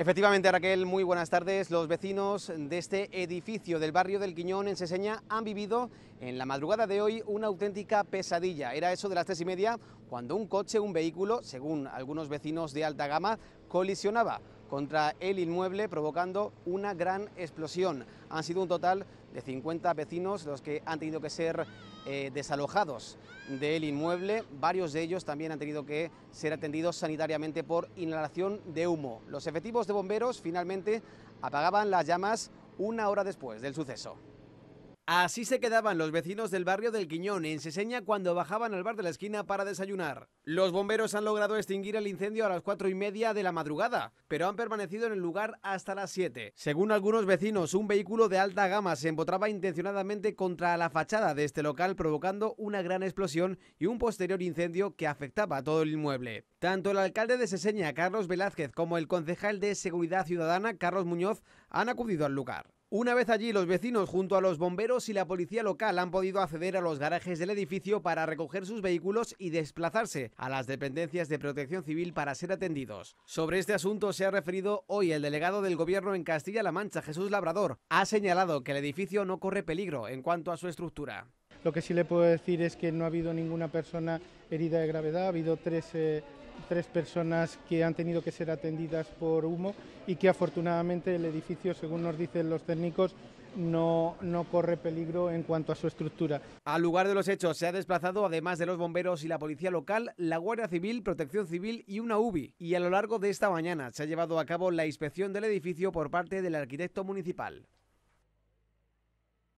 Efectivamente, Raquel, muy buenas tardes. Los vecinos de este edificio del barrio del Quiñón en Seseña han vivido en la madrugada de hoy una auténtica pesadilla. Era eso de las tres y media cuando un coche, un vehículo, según algunos vecinos de alta gama, colisionaba contra el inmueble provocando una gran explosión. Han sido un total de 50 vecinos los que han tenido que ser eh, desalojados del inmueble. Varios de ellos también han tenido que ser atendidos sanitariamente por inhalación de humo. Los efectivos de bomberos finalmente apagaban las llamas una hora después del suceso. Así se quedaban los vecinos del barrio del Quiñón en Seseña cuando bajaban al bar de la esquina para desayunar. Los bomberos han logrado extinguir el incendio a las cuatro y media de la madrugada, pero han permanecido en el lugar hasta las 7. Según algunos vecinos, un vehículo de alta gama se empotraba intencionadamente contra la fachada de este local, provocando una gran explosión y un posterior incendio que afectaba todo el inmueble. Tanto el alcalde de Seseña, Carlos Velázquez, como el concejal de Seguridad Ciudadana, Carlos Muñoz, han acudido al lugar. Una vez allí, los vecinos junto a los bomberos y la policía local han podido acceder a los garajes del edificio para recoger sus vehículos y desplazarse a las dependencias de protección civil para ser atendidos. Sobre este asunto se ha referido hoy el delegado del gobierno en Castilla-La Mancha, Jesús Labrador. Ha señalado que el edificio no corre peligro en cuanto a su estructura. Lo que sí le puedo decir es que no ha habido ninguna persona herida de gravedad, ha habido tres... Eh, tres personas que han tenido que ser atendidas por humo y que afortunadamente el edificio, según nos dicen los técnicos, no, no, corre peligro en cuanto a su estructura. Al lugar de los hechos se ha desplazado, además de los bomberos y la policía local, la Guardia Civil, Protección Civil y una UBI. Y a lo largo de esta mañana se ha llevado a cabo la inspección del edificio por parte del arquitecto municipal.